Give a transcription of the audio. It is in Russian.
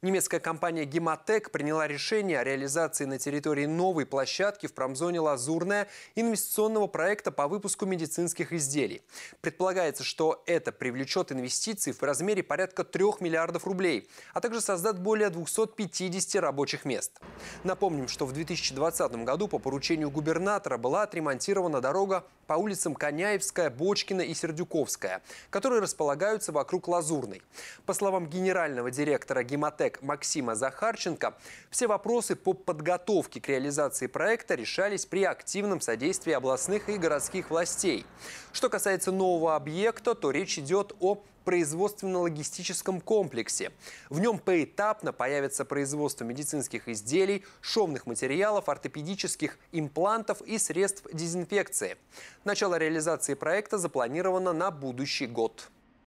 Немецкая компания «Гемотек» приняла решение о реализации на территории новой площадки в промзоне «Лазурная» инвестиционного проекта по выпуску медицинских изделий. Предполагается, что это привлечет инвестиции в размере порядка 3 миллиардов рублей, а также создат более 250 рабочих мест. Напомним, что в 2020 году по поручению губернатора была отремонтирована дорога по улицам Коняевская, Бочкина и Сердюковская, которые располагаются вокруг Лазурной. По словам генерального директора «Гемотек» ГАЭК Максима Захарченко, все вопросы по подготовке к реализации проекта решались при активном содействии областных и городских властей. Что касается нового объекта, то речь идет о производственно-логистическом комплексе. В нем поэтапно появится производство медицинских изделий, шовных материалов, ортопедических имплантов и средств дезинфекции. Начало реализации проекта запланировано на будущий год.